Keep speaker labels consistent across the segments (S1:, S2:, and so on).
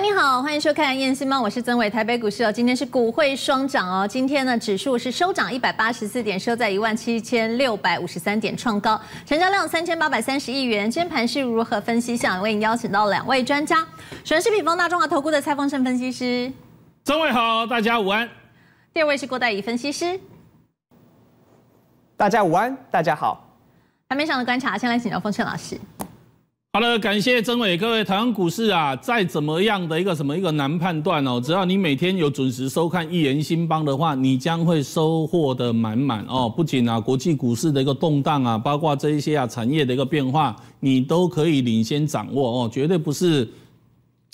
S1: 你好，欢迎收看《燕兴猫》，我是曾伟，台北股市哦，今天是股会双涨哦。今天呢，指数是收涨一百八十四点，收在一万七千六百五十三点创高，成交量三千八百三十亿元。今天盘是如何分析？想为你邀请到两位专家，首先是品方大中华投顾的蔡凤胜分析师，曾伟好，大家午安。第二位是郭代仪分析师，
S2: 大家午安，大家好。
S1: 还面上的观察，先来请教凤胜老师。
S2: 好了，感谢曾伟，各位台湾股市啊，再怎么样的一个什么一个难判断哦，只要你每天有准时收看《一言新邦》的话，你将会收获的满满哦。不仅啊，国际股市的一个动荡啊，包括这一些啊产业的一个变化，你都可以领先掌握哦，绝对不是。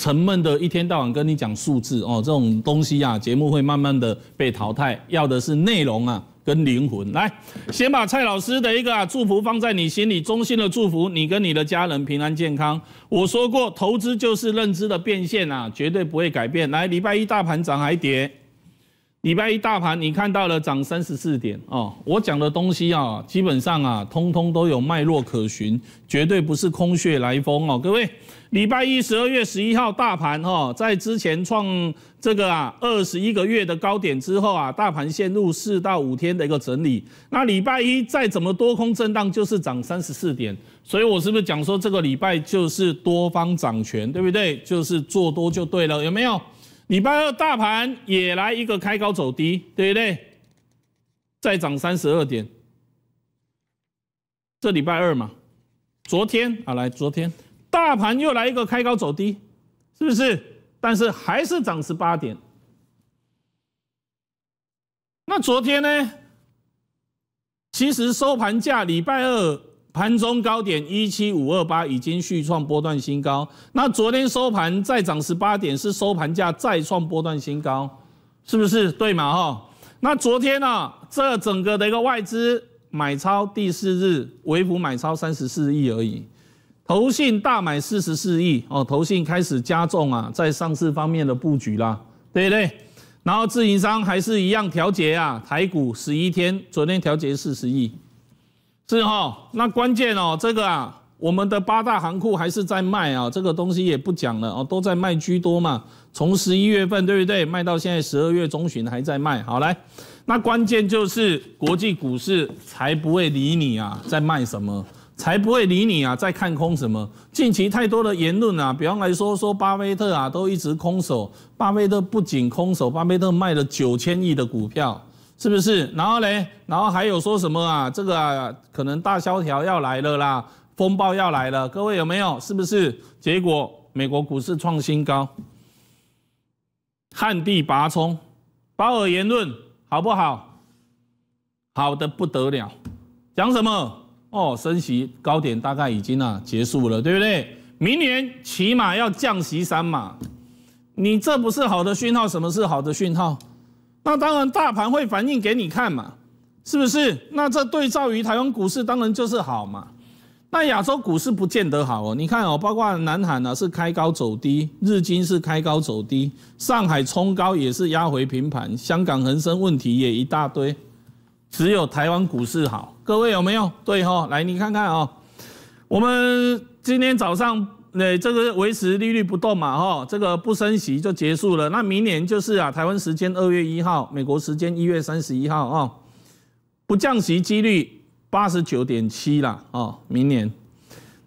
S2: 沉闷的一天到晚跟你讲数字哦，这种东西啊，节目会慢慢的被淘汰，要的是内容啊跟灵魂。来，先把蔡老师的一个啊祝福放在你心里，衷心的祝福你跟你的家人平安健康。我说过，投资就是认知的变现啊，绝对不会改变。来，礼拜一大盘涨还跌？礼拜一大盘你看到了涨三十四点哦，我讲的东西啊，基本上啊，通通都有脉络可循，绝对不是空穴来风哦，各位。礼拜一十二月十一号大盘哦，在之前创这个啊二十一个月的高点之后啊，大盘陷入四到五天的一个整理。那礼拜一再怎么多空震荡，就是涨三十四点。所以我是不是讲说这个礼拜就是多方掌权，对不对？就是做多就对了，有没有？礼拜二大盘也来一个开高走低，对不对？再涨三十二点，这礼拜二嘛，昨天啊来，昨天大盘又来一个开高走低，是不是？但是还是涨十八点。那昨天呢？其实收盘价礼拜二。盘中高点一七五二八已经续创波段新高，那昨天收盘再涨十八点，是收盘价再创波段新高，是不是对嘛？哈，那昨天呢，这整个的一个外资买超第四日，微福买超三十四亿而已，投信大买四十四亿，哦，投信开始加重啊，在上市方面的布局啦，对不对？然后自营商还是一样调节啊，台股十一天，昨天调节四十亿。是哈，那关键哦，这个啊，我们的八大行库还是在卖啊，这个东西也不讲了哦，都在卖居多嘛。从十一月份对不对，卖到现在十二月中旬还在卖。好来，那关键就是国际股市才不会理你啊，在卖什么才不会理你啊，在看空什么。近期太多的言论啊，比方来说说巴菲特啊，都一直空手。巴菲特不仅空手，巴菲特卖了九千亿的股票。是不是？然后嘞，然后还有说什么啊？这个可能大萧条要来了啦，风暴要来了。各位有没有？是不是？结果美国股市创新高，旱地拔葱，鲍尔言论好不好？好的不得了。讲什么？哦，升息高点大概已经啊结束了，对不对？明年起码要降息三码。你这不是好的讯号，什么是好的讯号？那当然，大盘会反映给你看嘛，是不是？那这对照于台湾股市，当然就是好嘛。那亚洲股市不见得好哦，你看哦，包括南韩呢是开高走低，日经是开高走低，上海冲高也是压回平盘，香港恒生问题也一大堆，只有台湾股市好。各位有没有？对哈，来你看看哦，我们今天早上。那这个维持利率不动嘛，哈，这个不升息就结束了。那明年就是啊，台湾时间二月一号，美国时间一月三十一号，啊，不降息几率八十九点七啦，哦，明年。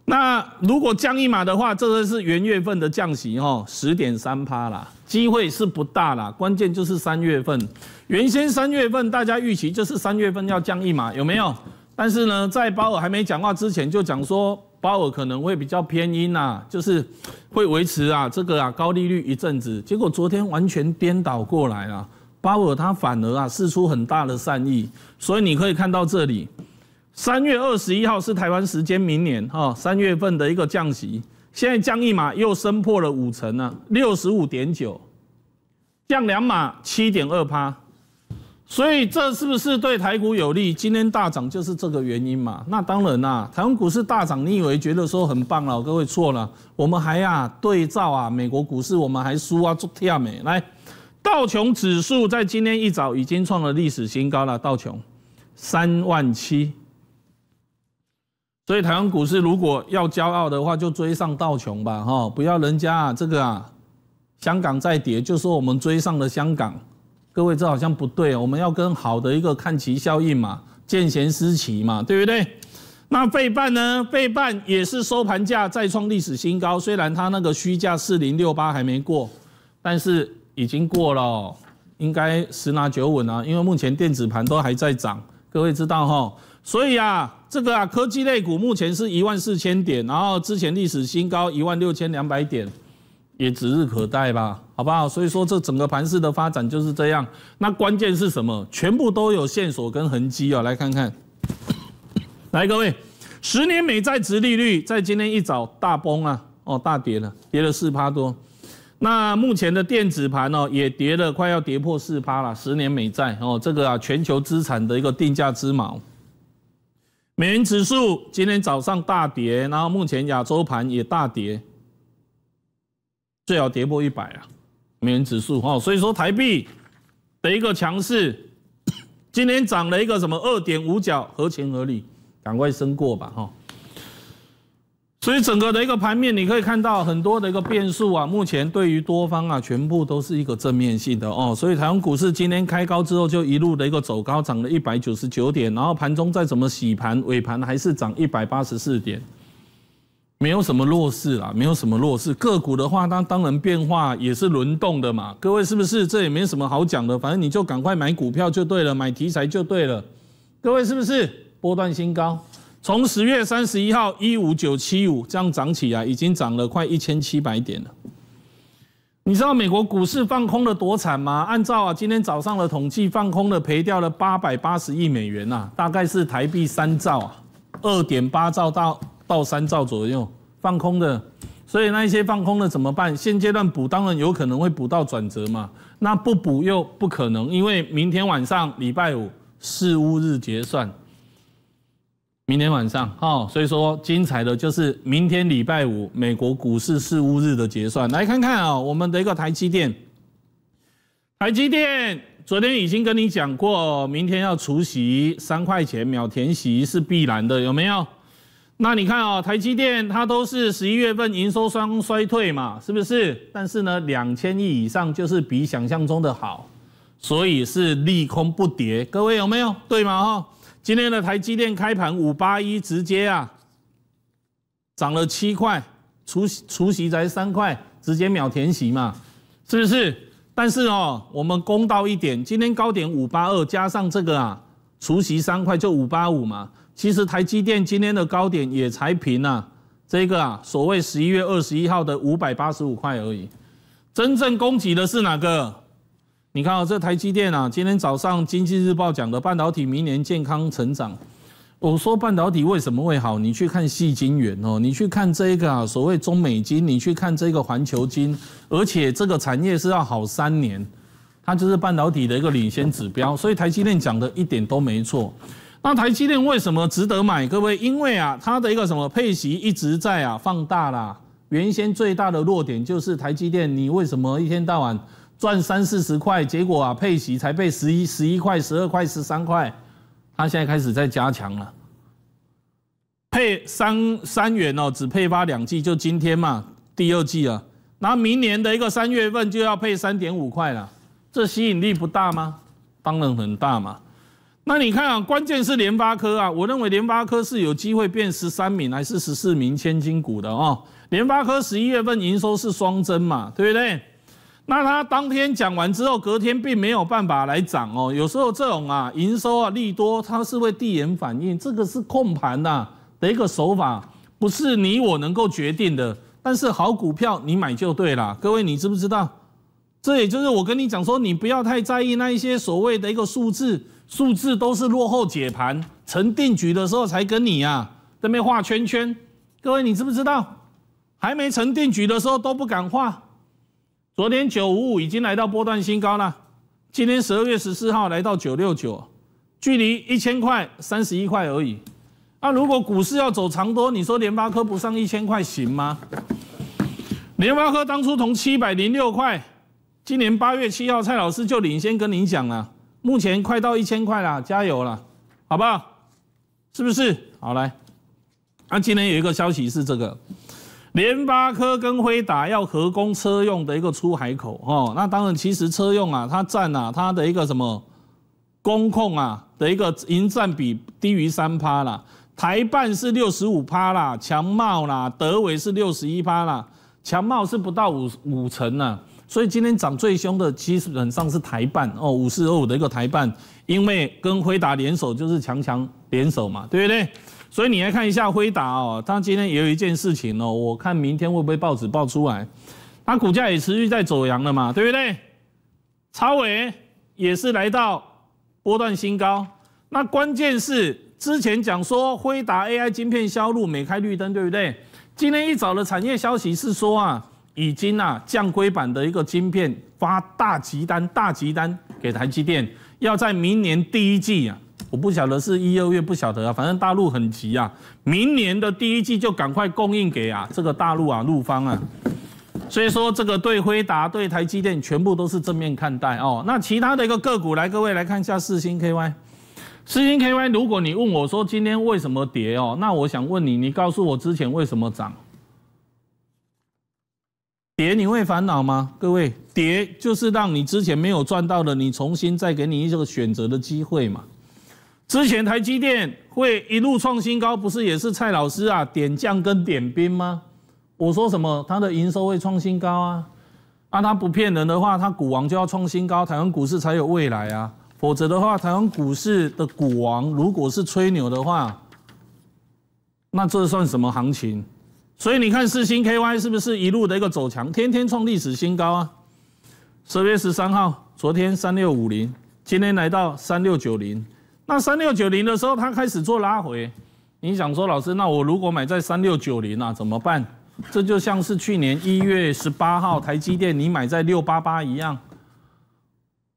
S2: 那如果降一码的话，这个是元月份的降息，哦，十点三趴啦，机会是不大啦。关键就是三月份，原先三月份大家预期就是三月份要降一码，有没有？但是呢，在鲍尔还没讲话之前，就讲说。鲍尔可能会比较偏鹰啊，就是会维持啊这个啊高利率一阵子，结果昨天完全颠倒过来了，鲍尔他反而啊释出很大的善意，所以你可以看到这里，三月二十一号是台湾时间明年哈三月份的一个降息，现在降一码又升破了五成呢，六十五点九，降两码七点二趴。所以这是不是对台股有利？今天大涨就是这个原因嘛？那当然啦，台湾股市大涨，你以为觉得说很棒了，各位错了。我们还啊对照啊美国股市，我们还输啊。朱天美来，道琼指数在今天一早已经创了历史新高了，道琼三万七。所以台湾股市如果要骄傲的话，就追上道琼吧，哈，不要人家这个啊香港再跌，就说我们追上了香港。各位，这好像不对，我们要跟好的一个看齐效应嘛，见贤思齐嘛，对不对？那费半呢？费半也是收盘价再创历史新高，虽然它那个虚价四零六八还没过，但是已经过了，应该十拿九稳啊，因为目前电子盘都还在涨，各位知道哈。所以啊，这个啊科技类股目前是一万四千点，然后之前历史新高一万六千两百点，也指日可待吧。好不好？所以说这整个盘市的发展就是这样。那关键是什么？全部都有线索跟痕迹啊！来看看，来各位，十年美债值利率在今天一早大崩啊，哦，大跌了，跌了四趴多。那目前的电子盘哦，也跌了，快要跌破四趴了。十年美债哦，这个啊，全球资产的一个定价之锚。美元指数今天早上大跌，然后目前亚洲盘也大跌，最好跌破一百啊。美元指数哈，所以说台币的一个强势，今天涨了一个什么二点五角，合情合理，赶快升过吧哈。所以整个的一个盘面，你可以看到很多的一个变数啊。目前对于多方啊，全部都是一个正面性的哦。所以台湾股市今天开高之后，就一路的一个走高，涨了一百九十九点，然后盘中再怎么洗盘，尾盘还是涨一百八十四点。没有什么弱势啦，没有什么弱势。个股的话，那当然变化也是轮动的嘛。各位是不是？这也没什么好讲的，反正你就赶快买股票就对了，买题材就对了。各位是不是？波段新高，从十月三十一号一五九七五这样涨起来，已经涨了快一千七百点了。你知道美国股市放空了多惨吗？按照啊，今天早上的统计，放空了赔掉了八百八十亿美元呐，大概是台币三兆啊，二点八兆到。到三兆左右放空的，所以那一些放空的怎么办？现阶段补当然有可能会补到转折嘛，那不补又不可能，因为明天晚上礼拜五事务日结算，明天晚上哈，所以说精彩的就是明天礼拜五美国股市事务日的结算，来看看啊，我们的一个台积电，台积电昨天已经跟你讲过，明天要除息三块钱秒填息是必然的，有没有？那你看啊，台积电它都是十一月份营收双衰退嘛，是不是？但是呢，两千亿以上就是比想象中的好，所以是利空不跌。各位有没有？对吗？哈，今天的台积电开盘五八一，直接啊涨了七块，除除息才三块，直接秒填息嘛，是不是？但是哦，我们公道一点，今天高点五八二，加上这个啊，除息三块就五八五嘛。其实台积电今天的高点也才平啊，这个啊所谓十一月二十一号的五百八十五块而已。真正攻击的是哪个？你看啊这台积电啊，今天早上经济日报讲的半导体明年健康成长。我说半导体为什么会好？你去看细晶圆哦，你去看这个啊所谓中美金，你去看这个环球金，而且这个产业是要好三年，它就是半导体的一个领先指标。所以台积电讲的一点都没错。那台积电为什么值得买？各位，因为啊，它的一个什么配息一直在啊放大啦。原先最大的弱点就是台积电，你为什么一天到晚赚三四十块，结果啊配息才配十一十一块、十二块、十三块，它现在开始在加强了。配三三元哦，只配发两季，就今天嘛，第二季啊，然后明年的一个三月份就要配三点五块了，这吸引力不大吗？当然很大嘛。那你看啊，关键是联发科啊！我认为联发科是有机会变十三名还是十四名千金股的哦。联发科十一月份营收是双增嘛，对不对？那他当天讲完之后，隔天并没有办法来涨哦。有时候这种啊营收啊利多，它是会递延反应，这个是控盘呐的一个手法，不是你我能够决定的。但是好股票你买就对了，各位你知不知道？这也就是我跟你讲说，你不要太在意那一些所谓的一个数字。数字都是落后解盘成定局的时候才跟你呀对面画圈圈，各位你知不知道？还没成定局的时候都不敢画。昨天九五五已经来到波段新高了，今天十二月十四号来到九六九，距离一千块三十一块而已。那如果股市要走长多，你说联发科不上一千块行吗？联发科当初从七百零六块，今年八月七号蔡老师就领先跟您讲了。目前快到一千块了，加油了，好不好？是不是？好来，啊，今天有一个消息是这个，联发科跟辉达要合攻车用的一个出海口哦。那当然，其实车用啊，它占啊，它的一个什么公控啊的一个营占比低于三趴啦，台半是六十五趴啦，强茂啦，德维是六十一趴啦，强茂是不到五五成呢。所以今天涨最凶的基本上是台办哦，五四二五的一个台办，因为跟辉达联手就是强强联手嘛，对不对？所以你来看一下辉达哦，它今天也有一件事情哦，我看明天会不会报纸报出来，它股价也持续在走阳了嘛，对不对？超伟也是来到波段新高，那关键是之前讲说辉达 AI 晶片销路没开绿灯，对不对？今天一早的产业消息是说啊。已经啊降规版的一个晶片发大急单，大急单给台积电，要在明年第一季啊，我不晓得是一二月不晓得啊，反正大陆很急啊，明年的第一季就赶快供应给啊这个大陆啊陆方啊，所以说这个对辉达对台积电全部都是正面看待哦。那其他的一个个股来，各位来看一下四星 KY，四星 KY，如果你问我说今天为什么跌哦，那我想问你，你告诉我之前为什么涨？跌你会烦恼吗？各位，跌就是让你之前没有赚到的，你重新再给你一个选择的机会嘛。之前台积电会一路创新高，不是也是蔡老师啊点将跟点兵吗？我说什么，他的营收会创新高啊？那他不骗人的话，他股王就要创新高，台湾股市才有未来啊。否则的话，台湾股市的股王如果是吹牛的话，那这算什么行情？所以你看，四星 KY 是不是一路的一个走强，天天创历史新高啊？十月十三号，昨天三六五零，今天来到三六九零。那三六九零的时候，它开始做拉回。你想说，老师，那我如果买在三六九零啊，怎么办？这就像是去年一月十八号台积电，你买在六八八一样，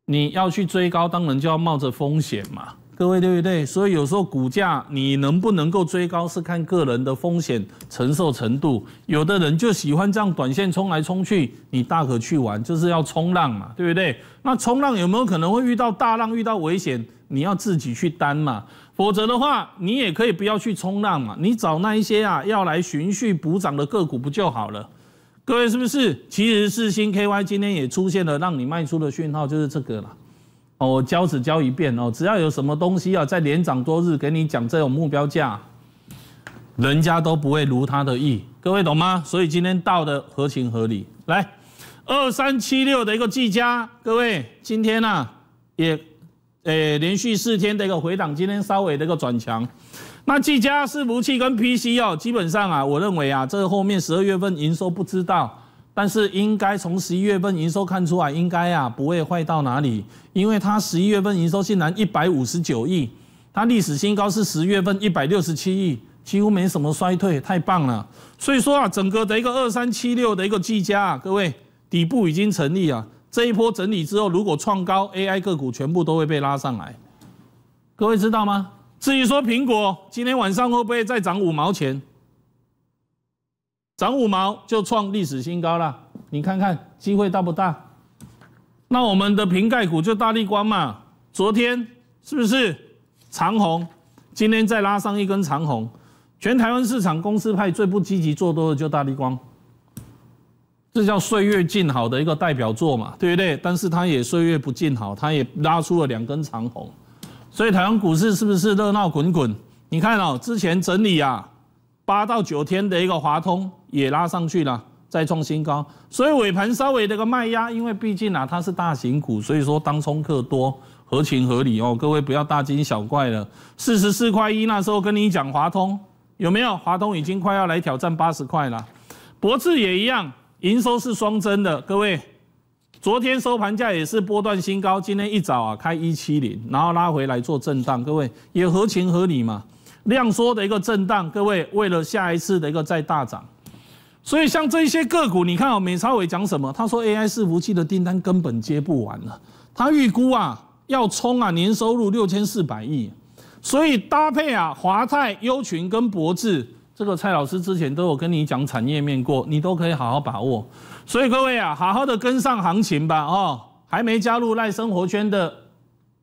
S2: 你要去追高，当然就要冒着风险嘛。各位对不对？所以有时候股价你能不能够追高，是看个人的风险承受程度。有的人就喜欢这样短线冲来冲去，你大可去玩，就是要冲浪嘛，对不对？那冲浪有没有可能会遇到大浪、遇到危险？你要自己去担嘛。否则的话，你也可以不要去冲浪嘛，你找那一些啊要来循序补涨的个股不就好了？各位是不是？其实是新 KY 今天也出现了让你卖出的讯号，就是这个了。哦，教只教一遍哦，只要有什么东西啊，在连涨多日，给你讲这种目标价，人家都不会如他的意，各位懂吗？所以今天到的合情合理。来，二三七六的一个技嘉，各位今天呢也，诶，连续四天的一个回档，今天稍微的一个转强。那技嘉伺服器跟 PC 哦，基本上啊，我认为啊，这后面十二月份营收不知道。但是应该从十一月份营收看出来，应该啊不会坏到哪里，因为它十一月份营收竟然一百五十九亿，它历史新高是十月份一百六十七亿，几乎没什么衰退，太棒了。所以说啊，整个的一个二三七六的一个价、啊，各位底部已经成立啊，这一波整理之后，如果创高，AI 个股全部都会被拉上来，各位知道吗？至于说苹果今天晚上会不会再涨五毛钱？涨五毛就创历史新高了，你看看机会大不大？那我们的瓶盖股就大力光嘛，昨天是不是长红？今天再拉上一根长红，全台湾市场公司派最不积极做多的就大力光，这叫岁月静好的一个代表作嘛，对不对？但是它也岁月不静好，它也拉出了两根长红，所以台湾股市是不是热闹滚滚？你看哦，之前整理啊。八到九天的一个华通也拉上去了，再创新高，所以尾盘稍微一个卖压，因为毕竟啊它是大型股，所以说当冲客多，合情合理哦，各位不要大惊小怪了。四十四块一那时候跟你讲华通有没有？华通已经快要来挑战八十块了。博智也一样，营收是双增的，各位昨天收盘价也是波段新高，今天一早啊开一七零，然后拉回来做震荡，各位也合情合理嘛。量缩的一个震荡，各位为了下一次的一个再大涨，所以像这一些个股，你看哦，美超伟讲什么？他说 AI 伺服器的订单根本接不完了，他预估啊要冲啊年收入六千四百亿，所以搭配啊华泰、优群跟博智，这个蔡老师之前都有跟你讲产业面过，你都可以好好把握。所以各位啊，好好的跟上行情吧哦，还没加入赖生活圈的。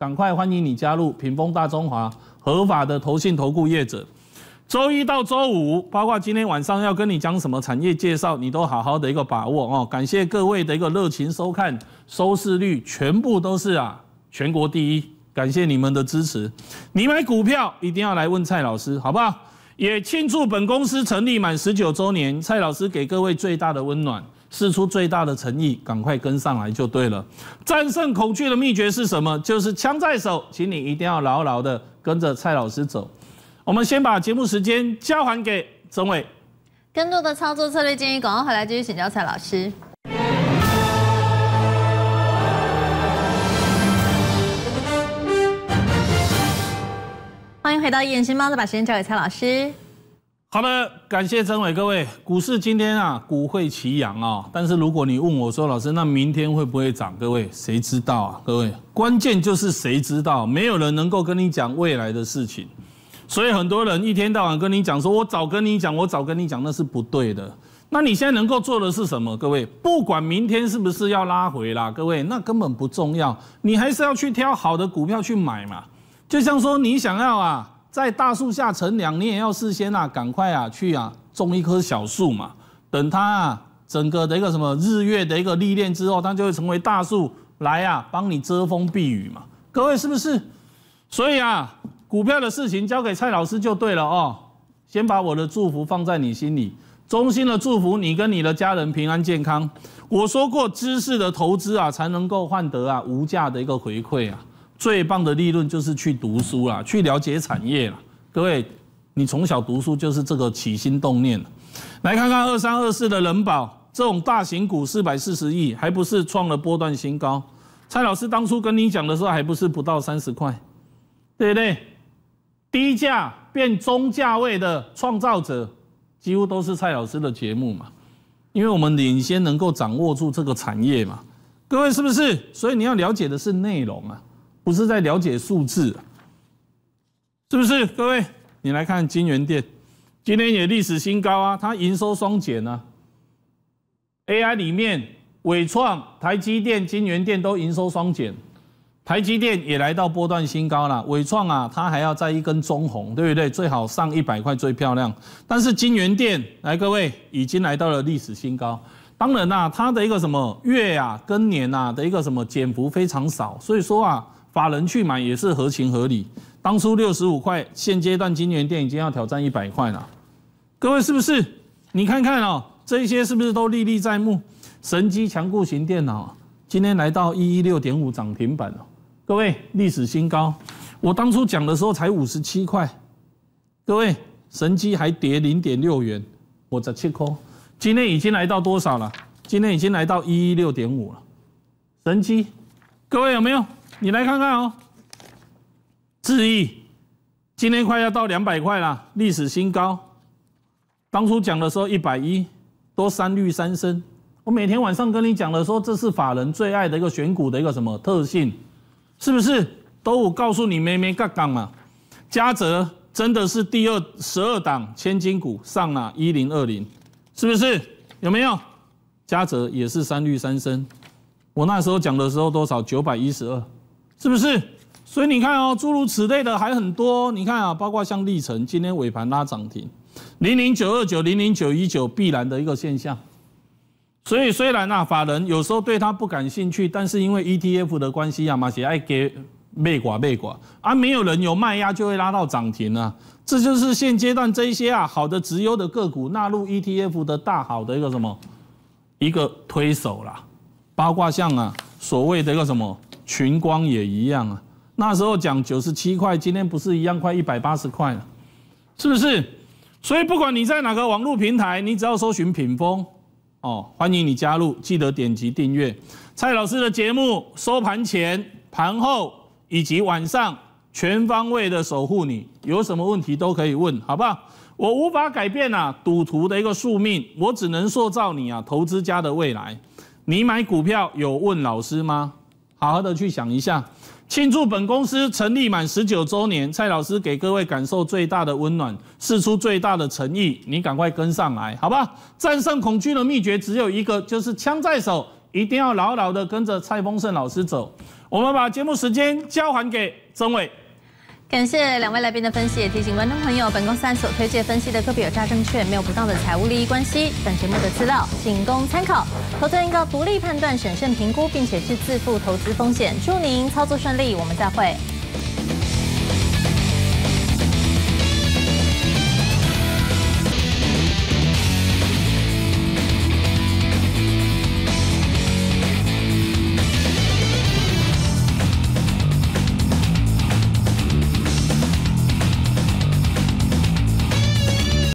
S2: 赶快欢迎你加入屏风大中华合法的投信投顾业者。周一到周五，包括今天晚上要跟你讲什么产业介绍，你都好好的一个把握哦。感谢各位的一个热情收看，收视率全部都是啊全国第一。感谢你们的支持。你买股票一定要来问蔡老师，好不好？也庆祝本公司成立满十九周年，蔡老师给各位最大的温暖。试出最大的诚意，赶快跟上来就对了。战胜恐惧的秘诀是什么？就是枪在手，请你一定要牢牢的跟着蔡老师走。我们先把节目时间交还给曾伟。
S1: 更多的操作策略建议，广告回来继续请教蔡老师。欢迎回到《眼行猫》，把时间交给蔡老师。
S2: 好的，感谢曾伟，各位股市今天啊，股会齐扬啊。但是如果你问我说，老师，那明天会不会涨？各位谁知道啊？各位，关键就是谁知道，没有人能够跟你讲未来的事情。所以很多人一天到晚跟你讲，说我早跟你讲，我早跟你讲，那是不对的。那你现在能够做的是什么？各位，不管明天是不是要拉回啦，各位，那根本不重要，你还是要去挑好的股票去买嘛。就像说，你想要啊。在大树下乘凉，你也要事先啊，赶快啊去啊种一棵小树嘛。等它啊整个的一个什么日月的一个历练之后，它就会成为大树来啊帮你遮风避雨嘛。各位是不是？所以啊，股票的事情交给蔡老师就对了哦。先把我的祝福放在你心里，衷心的祝福你跟你的家人平安健康。我说过，知识的投资啊，才能够换得啊无价的一个回馈啊。最棒的利润就是去读书啦，去了解产业啦。各位，你从小读书就是这个起心动念。来看看二三二四的人保这种大型股，四百四十亿，还不是创了波段新高？蔡老师当初跟你讲的时候，还不是不到三十块，对不对？低价变中价位的创造者，几乎都是蔡老师的节目嘛，因为我们领先，能够掌握住这个产业嘛。各位是不是？所以你要了解的是内容啊。不是在了解数字，是不是各位？你来看金元店，今天也历史新高啊！它营收双减呢。AI 里面，伟创、台积电、金元电都营收双减，台积电也来到波段新高了。伟创啊，它还要再一根中红，对不对？最好上一百块最漂亮。但是金元电来各位已经来到了历史新高，当然啦，它的一个什么月啊、跟年啊的一个什么减幅非常少，所以说啊。法人去买也是合情合理。当初六十五块，现阶段金源店已经要挑战一百块了。各位是不是？你看看哦，这些是不是都历历在目？神机强固型电脑今天来到一一六点五涨停板哦，各位历史新高。我当初讲的时候才五十七块，各位神机还跌零点六元，我在切空。今天已经来到多少了？今天已经来到一一六点五了。神机，各位有没有？你来看看哦，智毅，今天快要到两百块了，历史新高。当初讲的时候一百一多三绿三升，我每天晚上跟你讲的说这是法人最爱的一个选股的一个什么特性，是不是？都我告诉你没没嘎嘎嘛？嘉泽真的是第二十二档千金股，上了一零二零，是不是？有没有？嘉泽也是三绿三升，我那时候讲的时候多少九百一十二。是不是？所以你看哦，诸如此类的还很多。你看啊，包括像历诚今天尾盘拉涨停，零零九二九、零零九一九，必然的一个现象。所以虽然那法人有时候对他不感兴趣，但是因为 ETF 的关系呀嘛，喜爱给卖寡卖寡，而没有人有卖压就会拉到涨停啊。这就是现阶段这些啊好的直油的个股纳入 ETF 的大好的一个什么一个推手啦。八卦像啊，所谓的一个什么。群光也一样啊，那时候讲九十七块，今天不是一样快一百八十块了，是不是？所以不管你在哪个网络平台，你只要搜寻品峰哦，欢迎你加入，记得点击订阅蔡老师的节目，收盘前、盘后以及晚上全方位的守护你，有什么问题都可以问，好不好？我无法改变啊赌徒的一个宿命，我只能塑造你啊投资家的未来。你买股票有问老师吗？好好的去想一下，庆祝本公司成立满十九周年，蔡老师给各位感受最大的温暖，试出最大的诚意，你赶快跟上来，好吧？战胜恐惧的秘诀只有一个，就是枪在手，一定要牢牢的跟着蔡丰盛老师走。我们把节目时间交还给曾伟。
S1: 感谢两位来宾的分析，也提醒观众朋友，本公司所推介分析的个别有价证券，没有不当的财务利益关系。本节目的资料仅供参考，投资人应独立判断、审慎评估，并且是自负投资风险。祝您操作顺利，我们再会。